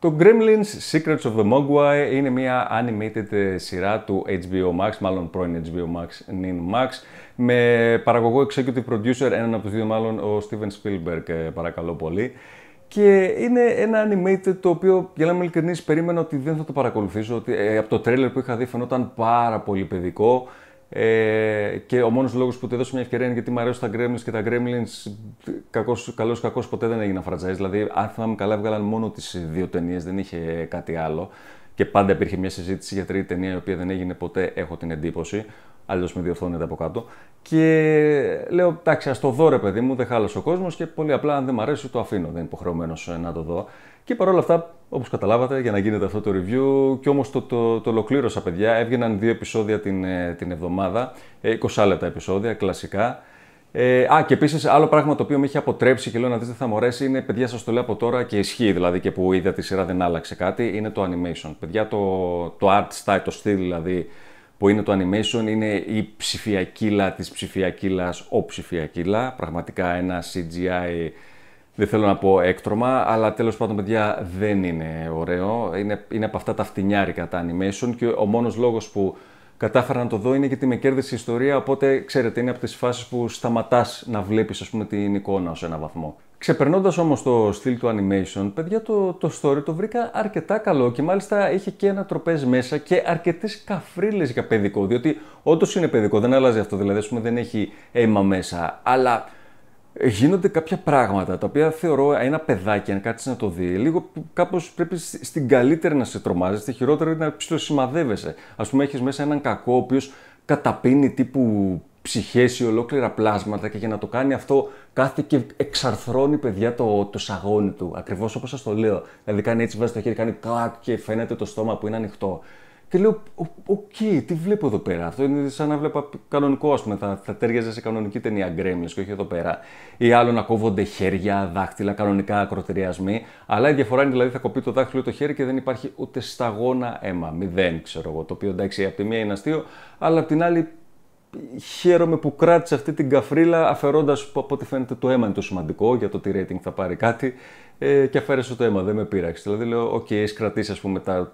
Το Gremlins Secrets of the Mogwai είναι μια animated ε, σειρά του HBO Max, μάλλον πρώην HBO Max, Nin Max, με παραγωγό executive producer, έναν από τους δύο μάλλον, ο Steven Spielberg, ε, παρακαλώ πολύ. Και είναι ένα animated το οποίο, για να είμαι ειλικρινής, περίμενα ότι δεν θα το παρακολουθήσω, ότι ε, από το τρέλερ που είχα δει φαινόταν πάρα πολύ παιδικό. Ε, και ο μόνος λόγος που του έδωσε μια ευκαιρία είναι γιατί μου αρέσουν τα Gremlins και τα Gremlins καλό κακός ποτέ δεν έγιναν franchise. Δηλαδή, αν θυμάμαι καλά, έβγαλαν μόνο τις δύο ταινίες, δεν είχε κάτι άλλο. Και πάντα υπήρχε μια συζήτηση για τρίτη ταινία η οποία δεν έγινε ποτέ, έχω την εντύπωση αλλιώ με διορθώνεται από κάτω. Και λέω, εντάξει, ας το δω ρε παιδί μου, δεν χάλασε ο κόσμος και πολύ απλά αν δεν μ' αρέσει το αφήνω. Δεν είμαι υποχρεωμένος ε, να το δω. Και παρόλα αυτά, όπως καταλάβατε, για να γίνεται αυτό το review, και όμως το, το, το ολοκλήρωσα, παιδιά. Έβγαιναν δύο επεισόδια την, ε, την εβδομάδα, 20 ε, λεπτά επεισόδια, κλασικά. Ε, α, και επίσης άλλο πράγμα το οποίο με είχε αποτρέψει και λέω να δείτε θα μου αρέσει είναι παιδιά, σας το λέω από τώρα και ισχύει δηλαδή και που είδα της σειρά δεν άλλαξε κάτι. Είναι το animation. Παιδιά, το, το art style, το στυλ δηλαδή που είναι το animation, είναι η ψηφιακήλα της ψηφιακήλας, ο ψηφιακήλα, πραγματικά ένα CGI, δεν θέλω να πω έκτρωμα, αλλά τέλος πάντων παιδιά δεν είναι ωραίο, είναι, είναι από αυτά τα φτηνιάρικα τα animation και ο μόνος λόγος που κατάφερα να το δω είναι γιατί με κέρδισε η ιστορία. Οπότε ξέρετε, είναι από τις φάσεις που σταματάς να βλέπεις την εικόνα ως ένα βαθμό. Ξεπερνώντας όμως το στυλ του animation, παιδιά, το, το story το βρήκα αρκετά καλό και μάλιστα είχε και ένα τροπέζ μέσα και αρκετές καφρίλες για παιδικό. Διότι όντως είναι παιδικό, δεν αλλάζει αυτό. Δηλαδή, ας πούμε, δεν έχει αίμα μέσα. Αλλά γίνονται κάποια πράγματα τα οποία θεωρώ ένα παιδάκι, αν κάτσεις να το δει, λίγο κάπως πρέπει στην καλύτερη να σε τρομάζει, στη χειρότερη να ψιλοσημαδεύεσαι. Ας πούμε, έχεις μέσα έναν κακό ο οποίος καταπίνει τύπου ψυχές ή ολόκληρα πλάσματα και για να το κάνει αυτό κάθε και εξαρθρώνει παιδιά το, το σαγόνι του. Ακριβώς όπως σας το λέω. Δηλαδή κάνει έτσι, βάζει το χέρι, κάνει και φαίνεται το στόμα που είναι ανοιχτό. Και λέω, οκ, τι βλέπω εδώ πέρα. Αυτό είναι σαν να βλέπα κανονικό, ας πούμε. Θα, θα τέριαζε σε κανονική ταινία γκρέμιο και όχι εδώ πέρα. Ή άλλο να κόβονται χέρια, δάχτυλα, κανονικά ακροτηριασμοί. Αλλά η διαφορά είναι δηλαδή θα κοπεί το δάχτυλο το χέρι και δεν υπάρχει ούτε σταγόνα αίμα. Μηδέν, ξέρω εγώ. Το οποίο εντάξει, από τη μία είναι αστείο, αλλά από την άλλη χαίρομαι που κράτησε αυτή την καφρίλα αφαιρώντας από ό,τι φαίνεται το αίμα είναι το σημαντικό για το τι rating θα πάρει κάτι ε, και αφαίρεσε το αίμα, δεν με πείραξε. Δηλαδή λέω, οκ, okay, κρατήσει ας πούμε τα,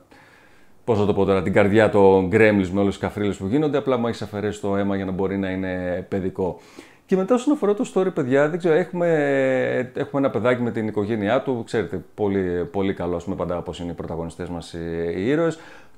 πώς θα το πω τώρα, την καρδιά των γκρέμλι με όλες τις καφρίλες που γίνονται. Απλά μου έχεις αφαιρέσει το αίμα για να μπορεί να είναι παιδικό. Και μετά, όσον αφορά το story, παιδιά, δεν ξέρω, έχουμε, έχουμε ένα παιδάκι με την οικογένειά του. Ξέρετε, πολύ, πολύ καλό, ας πούμε, πάντα όπως είναι οι πρωταγωνιστές μας οι ήρωε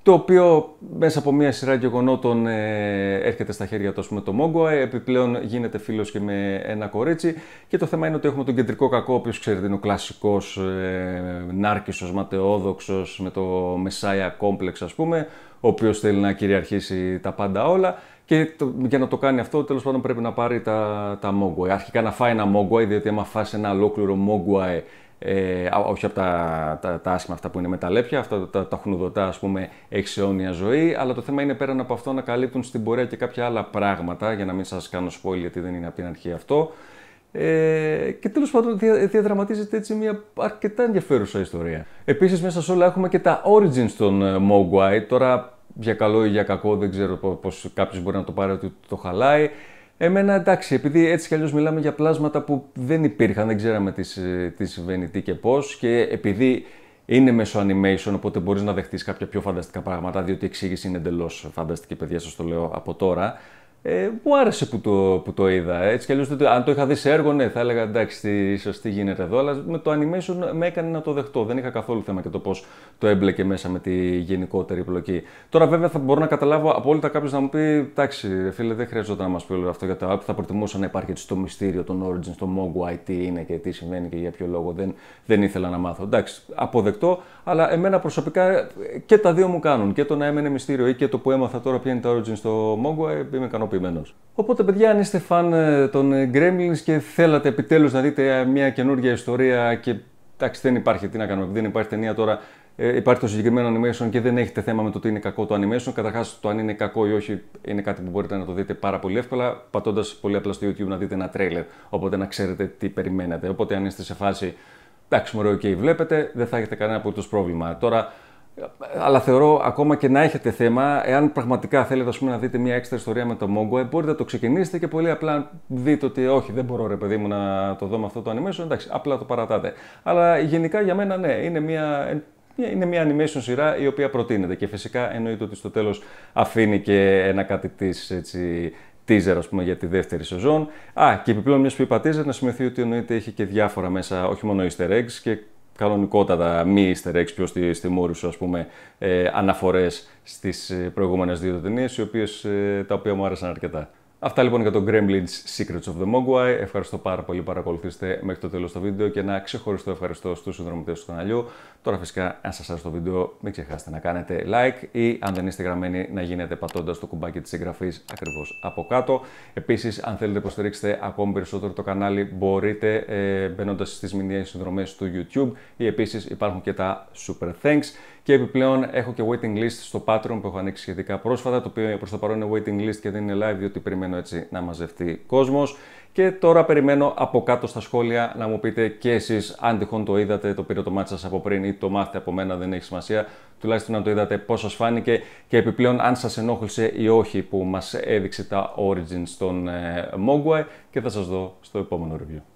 το οποίο μέσα από μια σειρά γεγονότων ε, έρχεται στα χέρια του, με το Μόγκο. Ε, επιπλέον γίνεται φίλος και με ένα κορίτσι. Και το θέμα είναι ότι έχουμε τον κεντρικό κακό, ο οποίος ξέρετε είναι ο κλασικός ε, νάρκισο, ματαιόδοξος, με το μεσάια κόμπλεξ, ας πούμε, ο οποίος θέλει να κυριαρχήσει τα πάντα όλα. Και το, για να το κάνει αυτό, τέλος πάντων πρέπει να πάρει τα, τα Αρχικά να φάει ένα Μόγκουαϊ, διότι άμα φάσει ένα ολόκληρο Μόγκουαϊ ε, όχι από τα, τα, τα, άσχημα αυτά που είναι με τα λέπια, αυτά τα, τα χνουδωτά ας πούμε έχει αιώνια ζωή, αλλά το θέμα είναι πέραν από αυτό να καλύπτουν στην πορεία και κάποια άλλα πράγματα, για να μην σας κάνω spoil γιατί δεν είναι από την αρχή αυτό. Ε, και τέλος πάντων δια, διαδραματίζεται έτσι μια αρκετά ενδιαφέρουσα ιστορία. Επίσης μέσα σε όλα έχουμε και τα origins των ε, Mogwai, τώρα για καλό ή για κακό δεν ξέρω πώς κάποιος μπορεί να το πάρει ότι το χαλάει. Εμένα εντάξει, επειδή έτσι κι αλλιώς μιλάμε για πλάσματα που δεν υπήρχαν, δεν ξέραμε τι, ε, τις συμβαίνει, τι και πώς, και επειδή είναι μέσω animation, οπότε μπορείς να δεχτείς κάποια πιο φανταστικά πράγματα, διότι η εξήγηση είναι εντελώς φανταστική, παιδιά, σας το λέω από τώρα. Ε, μου άρεσε που το, που το είδα. Έτσι κι αλλιώς, αν το είχα δει σε έργο, ναι, θα έλεγα εντάξει, τι, τι γίνεται εδώ. Αλλά με το animation με έκανε να το δεχτώ. Δεν είχα καθόλου θέμα και το πώς το έμπλεκε μέσα με τη γενικότερη πλοκή. Τώρα, βέβαια, θα μπορώ να καταλάβω απόλυτα κάποιος να μου πει: Εντάξει, φίλε, δεν χρειαζόταν να μας πει όλο αυτό για το app. Θα προτιμούσα να υπάρχει έτσι το μυστήριο των Origins, το Mogwai, τι είναι και τι σημαίνει και για ποιο λόγο. Δεν, δεν ήθελα να μάθω. Εντάξει, αποδεκτό, αλλά εμένα προσωπικά και τα δύο μου κάνουν. Και το να έμενε μυστήριο ή και το που έμαθα τώρα ποια είναι τα Origins στο Mogwai, είμαι ικανοποιημένος. Οπότε, παιδιά, αν είστε φαν ε, των ε, Gremlins και θέλατε επιτέλους να δείτε ε, μια καινούργια ιστορία και εντάξει, δεν υπάρχει τι να κάνουμε, δεν υπάρχει ταινία τώρα. υπάρχει το συγκεκριμένο animation και δεν έχετε θέμα με το ότι είναι κακό το animation. Καταρχάς, το αν είναι κακό ή όχι είναι κάτι που μπορείτε να το δείτε πάρα πολύ εύκολα, πατώντας πολύ απλά στο YouTube να δείτε ένα trailer. Οπότε να ξέρετε τι περιμένετε. Οπότε, αν είστε σε φάση, εντάξει, μωρέ, και βλέπετε, δεν θα έχετε κανένα απολύτως πρόβλημα. Τώρα, αλλά θεωρώ ακόμα και να έχετε θέμα, εάν πραγματικά θέλετε να δείτε μια έξτρα ιστορία με το Mongo, ε, μπορείτε να το ξεκινήσετε και πολύ απλά δείτε ότι όχι, δεν μπορώ ρε παιδί μου να το δω με αυτό το animation. Εντάξει, απλά το παρατάτε. Αλλά γενικά για μένα ναι, είναι μια ε, είναι μια animation σειρά η οποία προτείνεται και φυσικά εννοείται ότι στο τέλος αφήνει και ένα κάτι της έτσι, teaser για τη δεύτερη σεζόν. Α, και επιπλέον μιας που είπα να σημειωθεί ότι εννοείται έχει και διάφορα μέσα, όχι μόνο easter eggs και κανονικότατα μη easter eggs πιο στη, στη σου, ας πούμε, ε, αναφορές στις ε, προηγούμενες δύο ταινίες, οι οποίες, ε, τα οποία μου άρεσαν αρκετά. Αυτά λοιπόν για το Gremlins Secrets of the Mogwai. Ευχαριστώ πάρα πολύ που παρακολουθήσατε μέχρι το τέλος το βίντεο και ένα ξεχωριστό ευχαριστώ στους συνδρομητές του καναλιού. Τώρα φυσικά, αν σας άρεσε το βίντεο, μην ξεχάσετε να κάνετε like ή αν δεν είστε γραμμένοι να γίνετε πατώντας το κουμπάκι της εγγραφής ακριβώς από κάτω. Επίσης, αν θέλετε να υποστηρίξετε ακόμη περισσότερο το κανάλι, μπορείτε ε, μπαίνοντας στις μηνιαίες συνδρομές του YouTube ή επίσης υπάρχουν και τα Super Thanks. Και επιπλέον έχω και waiting list στο Patreon που έχω ανοίξει σχετικά πρόσφατα, το οποίο προς το παρόν είναι waiting list και δεν είναι live, διότι περιμένω έτσι να μαζευτεί κόσμος. Και τώρα περιμένω από κάτω στα σχόλια να μου πείτε και εσείς αν τυχόν το είδατε, το πήρε το μάτι σας από πριν ή το μάθετε από μένα, δεν έχει σημασία. Τουλάχιστον να το είδατε πώς σας φάνηκε και επιπλέον αν σας ενόχλησε ή όχι που μας έδειξε τα origins των ε, Mogwai και θα σας δω στο επόμενο review.